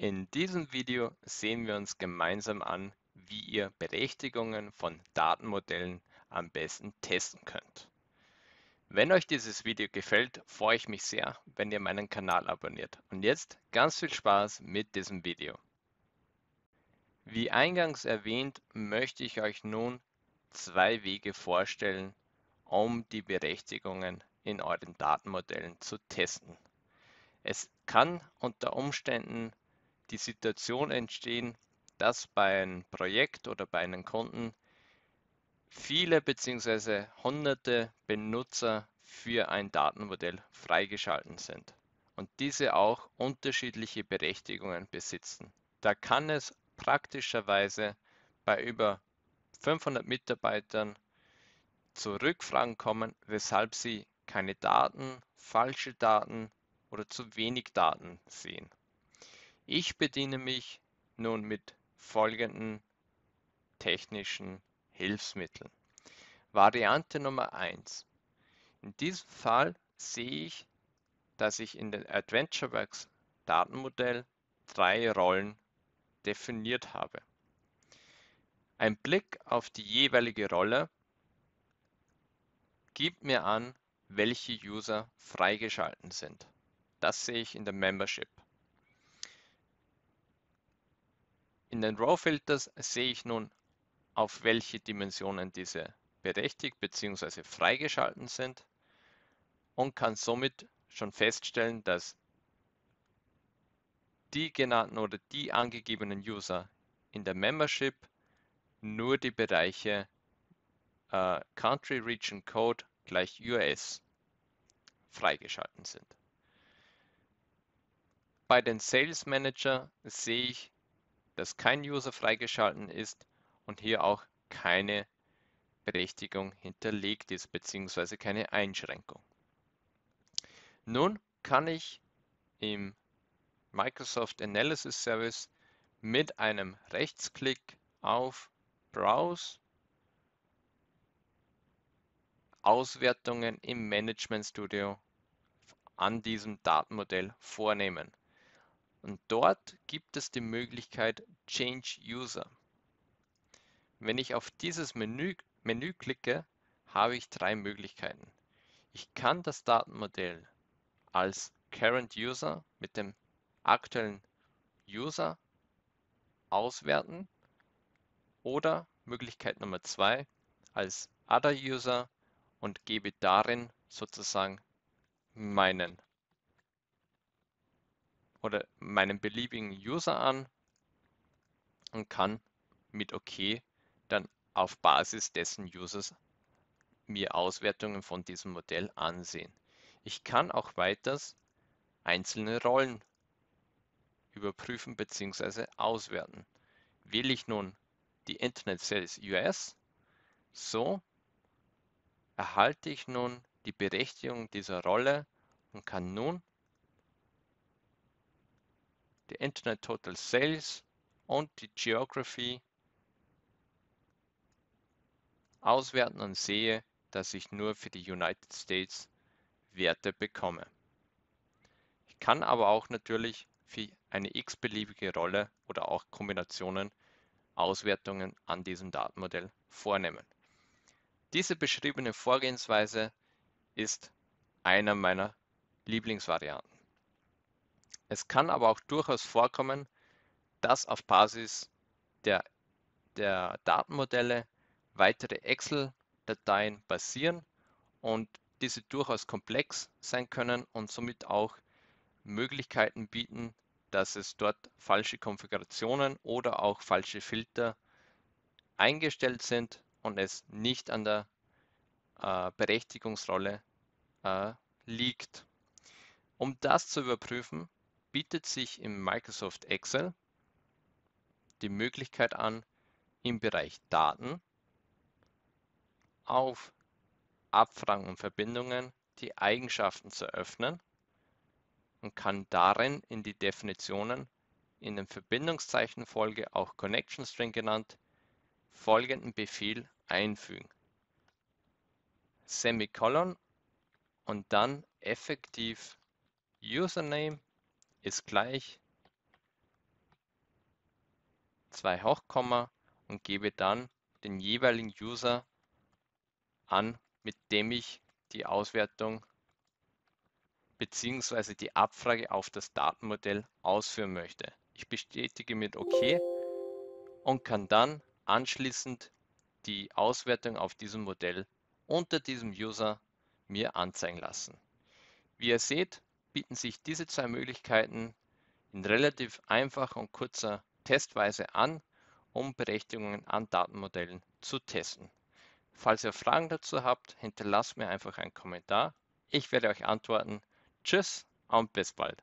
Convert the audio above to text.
In diesem Video sehen wir uns gemeinsam an, wie ihr Berechtigungen von Datenmodellen am besten testen könnt. Wenn euch dieses Video gefällt, freue ich mich sehr, wenn ihr meinen Kanal abonniert. Und jetzt ganz viel Spaß mit diesem Video. Wie eingangs erwähnt, möchte ich euch nun zwei Wege vorstellen, um die Berechtigungen in euren Datenmodellen zu testen. Es kann unter Umständen die Situation entstehen, dass bei einem Projekt oder bei einem Kunden viele bzw. hunderte Benutzer für ein Datenmodell freigeschalten sind und diese auch unterschiedliche Berechtigungen besitzen. Da kann es praktischerweise bei über 500 Mitarbeitern zu Rückfragen kommen, weshalb sie keine Daten, falsche Daten oder zu wenig Daten sehen. Ich bediene mich nun mit folgenden technischen Hilfsmitteln. Variante Nummer 1. In diesem Fall sehe ich, dass ich in den AdventureWorks Datenmodell drei Rollen definiert habe. Ein Blick auf die jeweilige Rolle gibt mir an, welche User freigeschalten sind. Das sehe ich in der Membership. In den row filters sehe ich nun, auf welche Dimensionen diese berechtigt bzw. freigeschalten sind und kann somit schon feststellen, dass die genannten oder die angegebenen User in der Membership nur die Bereiche äh, Country Region Code gleich US freigeschalten sind. Bei den Sales Manager sehe ich, dass kein User freigeschalten ist und hier auch keine Berechtigung hinterlegt ist, bzw. keine Einschränkung. Nun kann ich im Microsoft Analysis Service mit einem Rechtsklick auf Browse Auswertungen im Management Studio an diesem Datenmodell vornehmen. Und dort gibt es die Möglichkeit Change User. Wenn ich auf dieses Menü, Menü klicke, habe ich drei Möglichkeiten. Ich kann das Datenmodell als Current User mit dem aktuellen User auswerten oder Möglichkeit Nummer zwei als Other User und gebe darin sozusagen meinen oder meinem beliebigen User an und kann mit OK dann auf Basis dessen Users mir Auswertungen von diesem Modell ansehen. Ich kann auch weiters einzelne Rollen überprüfen bzw. auswerten. Wähle ich nun die Internet Sales US, so erhalte ich nun die Berechtigung dieser Rolle und kann nun die Internet Total Sales und die Geography auswerten und sehe, dass ich nur für die United States Werte bekomme. Ich kann aber auch natürlich für eine x-beliebige Rolle oder auch Kombinationen Auswertungen an diesem Datenmodell vornehmen. Diese beschriebene Vorgehensweise ist einer meiner Lieblingsvarianten. Es kann aber auch durchaus vorkommen, dass auf Basis der, der Datenmodelle weitere Excel-Dateien basieren und diese durchaus komplex sein können und somit auch Möglichkeiten bieten, dass es dort falsche Konfigurationen oder auch falsche Filter eingestellt sind und es nicht an der äh, Berechtigungsrolle äh, liegt. Um das zu überprüfen, bietet sich im Microsoft Excel die Möglichkeit an, im Bereich Daten auf Abfragen und Verbindungen die Eigenschaften zu öffnen und kann darin in die Definitionen in den Verbindungszeichenfolge auch Connection String genannt folgenden Befehl einfügen. Semicolon und dann effektiv Username ist gleich zwei Hochkomma und gebe dann den jeweiligen User an, mit dem ich die Auswertung bzw. die Abfrage auf das Datenmodell ausführen möchte. Ich bestätige mit OK und kann dann anschließend die Auswertung auf diesem Modell unter diesem User mir anzeigen lassen. Wie ihr seht, bieten sich diese zwei Möglichkeiten in relativ einfacher und kurzer Testweise an, um Berechtigungen an Datenmodellen zu testen. Falls ihr Fragen dazu habt, hinterlasst mir einfach einen Kommentar. Ich werde euch antworten. Tschüss und bis bald.